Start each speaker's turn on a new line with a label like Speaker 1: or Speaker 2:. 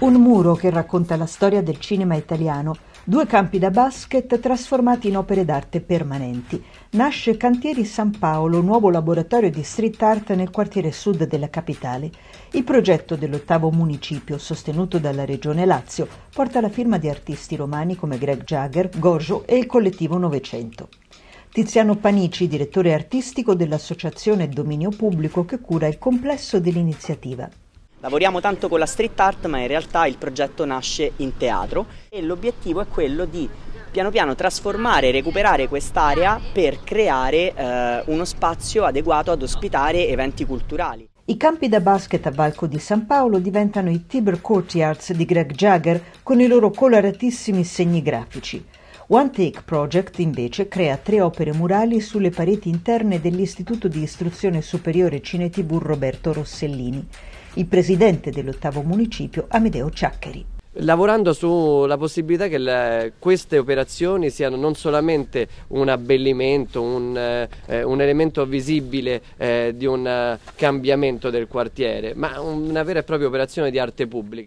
Speaker 1: Un muro che racconta la storia del cinema italiano, due campi da basket trasformati in opere d'arte permanenti. Nasce Cantieri San Paolo, nuovo laboratorio di street art nel quartiere sud della capitale. Il progetto dell'ottavo municipio, sostenuto dalla Regione Lazio, porta la firma di artisti romani come Greg Jagger, Gorgio e il collettivo Novecento. Tiziano Panici, direttore artistico dell'Associazione Dominio Pubblico che cura il complesso dell'iniziativa.
Speaker 2: Lavoriamo tanto con la street art, ma in realtà il progetto nasce in teatro e l'obiettivo è quello di piano piano trasformare e recuperare quest'area per creare eh, uno spazio adeguato ad ospitare eventi culturali.
Speaker 1: I campi da basket a Valco di San Paolo diventano i Tibber Courtyards di Greg Jagger con i loro coloratissimi segni grafici. One Take Project invece crea tre opere murali sulle pareti interne dell'Istituto di Istruzione Superiore Cinetibur Roberto Rossellini, il presidente dell'ottavo municipio Amedeo Ciaccheri
Speaker 3: lavorando sulla possibilità che le, queste operazioni siano non solamente un abbellimento, un, eh, un elemento visibile eh, di un eh, cambiamento del quartiere, ma una vera e propria operazione di arte pubblica.